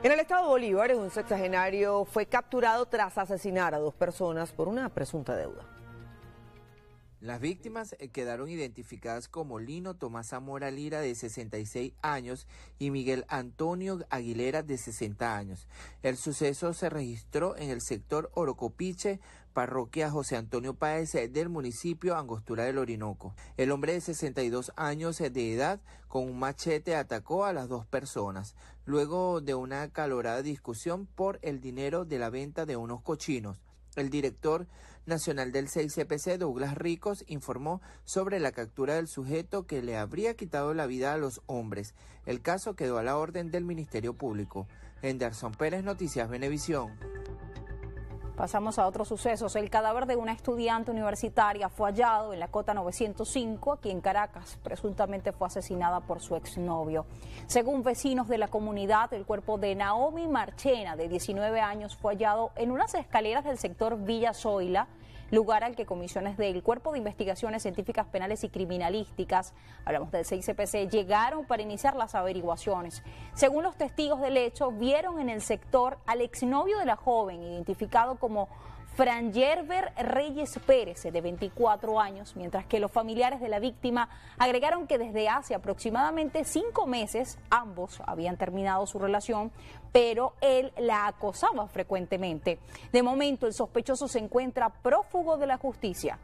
En el estado de Bolívar, un sexagenario fue capturado tras asesinar a dos personas por una presunta deuda. Las víctimas eh, quedaron identificadas como Lino Tomás Zamora Lira de 66 años y Miguel Antonio Aguilera de 60 años. El suceso se registró en el sector Orocopiche, parroquia José Antonio Páez eh, del municipio Angostura del Orinoco. El hombre de 62 años eh, de edad con un machete atacó a las dos personas luego de una acalorada discusión por el dinero de la venta de unos cochinos. El director nacional del CICPC, Douglas Ricos, informó sobre la captura del sujeto que le habría quitado la vida a los hombres. El caso quedó a la orden del Ministerio Público. Henderson Pérez, Noticias Venevisión. Pasamos a otros sucesos. El cadáver de una estudiante universitaria fue hallado en la cota 905, aquí en Caracas. Presuntamente fue asesinada por su exnovio. Según vecinos de la comunidad, el cuerpo de Naomi Marchena, de 19 años, fue hallado en unas escaleras del sector Villa Zoila, lugar al que comisiones del Cuerpo de Investigaciones Científicas Penales y Criminalísticas, hablamos del CICPC, llegaron para iniciar las averiguaciones. Según los testigos del hecho, vieron en el sector al exnovio de la joven, identificado como como Fran Gerber Reyes Pérez, de 24 años, mientras que los familiares de la víctima agregaron que desde hace aproximadamente cinco meses ambos habían terminado su relación, pero él la acosaba frecuentemente. De momento, el sospechoso se encuentra prófugo de la justicia.